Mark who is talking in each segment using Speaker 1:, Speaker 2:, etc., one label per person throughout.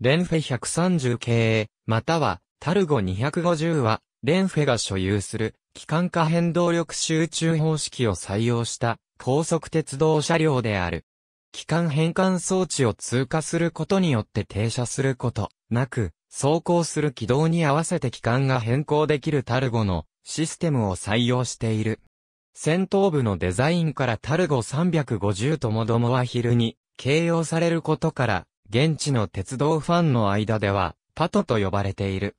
Speaker 1: レンフェ130系、または、タルゴ250は、レンフェが所有する、機関化変動力集中方式を採用した高速鉄道車両である。機関変換装置を通過することによって停車することなく、走行する軌道に合わせて機関が変更できるタルゴのシステムを採用している。先頭部のデザインからタルゴ350ともどもは昼に形容されることから現地の鉄道ファンの間では、パトと呼ばれている。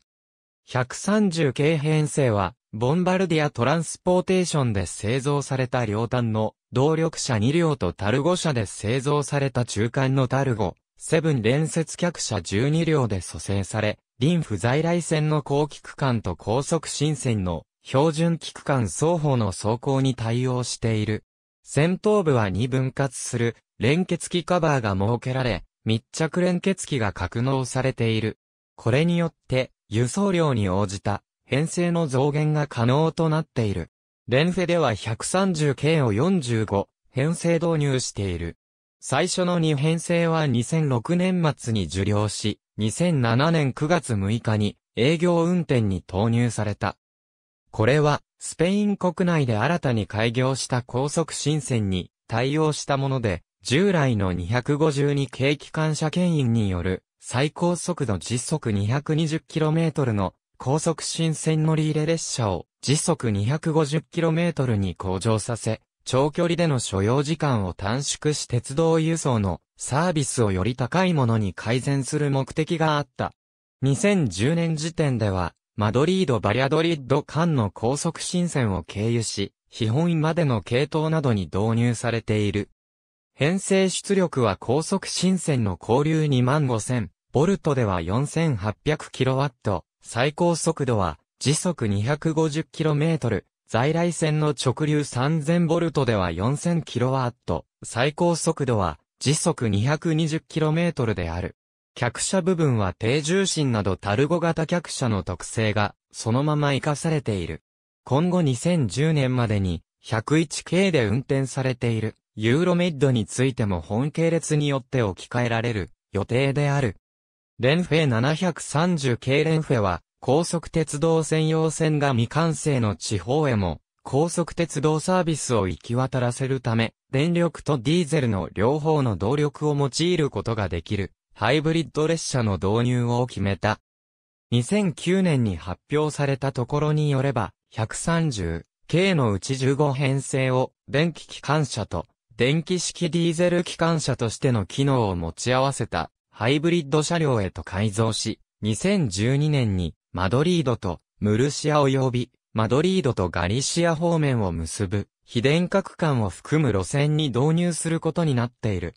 Speaker 1: 130系編成は、ボンバルディアトランスポーテーションで製造された両端の、動力車2両とタルゴ車で製造された中間のタルゴ、セブン連接客車12両で蘇生され、臨フ在来線の高機区間と高速新線の標準機区間双方の走行に対応している。先頭部は2分割する連結機カバーが設けられ、密着連結機が格納されている。これによって、輸送量に応じた編成の増減が可能となっている。レンフェでは 130K を45編成導入している。最初の2編成は2006年末に受領し、2007年9月6日に営業運転に投入された。これは、スペイン国内で新たに開業した高速新線に対応したもので、従来の252系機関車牽引による最高速度時速 220km の高速新線乗り入れ列車を時速 250km に向上させ、長距離での所要時間を短縮し鉄道輸送のサービスをより高いものに改善する目的があった。2010年時点では、マドリード・バリアドリッド間の高速新線を経由し、基本までの系統などに導入されている。編成出力は高速新線の交流25000、ボルトでは4 8 0 0ット、最高速度は時速2 5 0トル、在来線の直流3 0 0 0トでは4 0 0 0ット、最高速度は時速2 2 0トルである。客車部分は低重心などタルゴ型客車の特性がそのまま活かされている。今後2010年までに101系で運転されている。ユーロメッドについても本系列によって置き換えられる予定である。レンフェ730系レンフェは、高速鉄道専用線が未完成の地方へも、高速鉄道サービスを行き渡らせるため、電力とディーゼルの両方の動力を用いることができる、ハイブリッド列車の導入を決めた。2009年に発表されたところによれば、130K のうち15編成を電気機関車と電気式ディーゼル機関車としての機能を持ち合わせたハイブリッド車両へと改造し、2012年にマドリードとムルシア及びマドリードとガリシア方面を結ぶ非電化区間を含む路線に導入することになっている。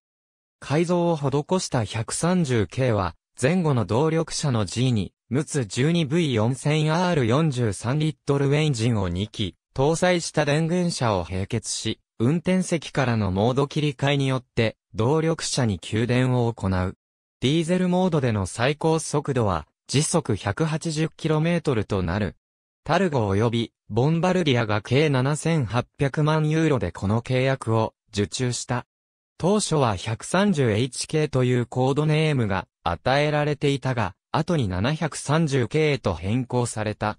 Speaker 1: 改造を施した 130K は前後の動力車の G にムツ 12V4000R43 リットルエンジンを2機搭載した電源車を並結し、運転席からのモード切り替えによって、動力車に給電を行う。ディーゼルモードでの最高速度は、時速 180km となる。タルゴ及び、ボンバルディアが計7800万ユーロでこの契約を受注した。当初は 130HK というコードネームが与えられていたが、後に 730K へと変更された。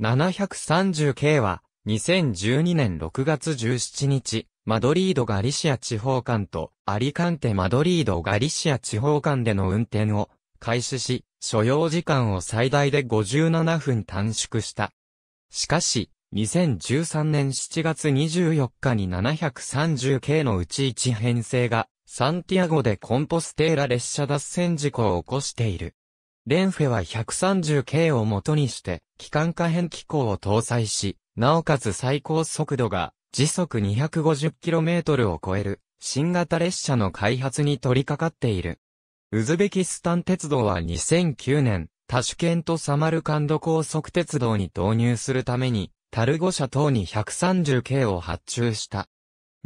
Speaker 1: 730K は2012年6月17日、マドリードガリシア地方間とアリカンテマドリードガリシア地方間での運転を開始し、所要時間を最大で57分短縮した。しかし、2013年7月24日に730系のうち1編成が、サンティアゴでコンポステーラ列車脱線事故を起こしている。レンフェは130系を元にして、機関可変機構を搭載し、なおかつ最高速度が時速 250km を超える新型列車の開発に取り掛かっている。ウズベキスタン鉄道は2009年、タシュケントサマルカンド高速鉄道に導入するために、タルゴ社等に 130K を発注した。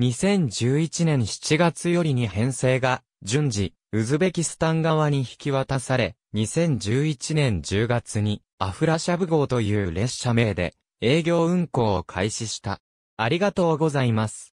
Speaker 1: 2011年7月よりに編成が、順次、ウズベキスタン側に引き渡され、2011年10月に、アフラシャブ号という列車名で、営業運行を開始した。ありがとうございます。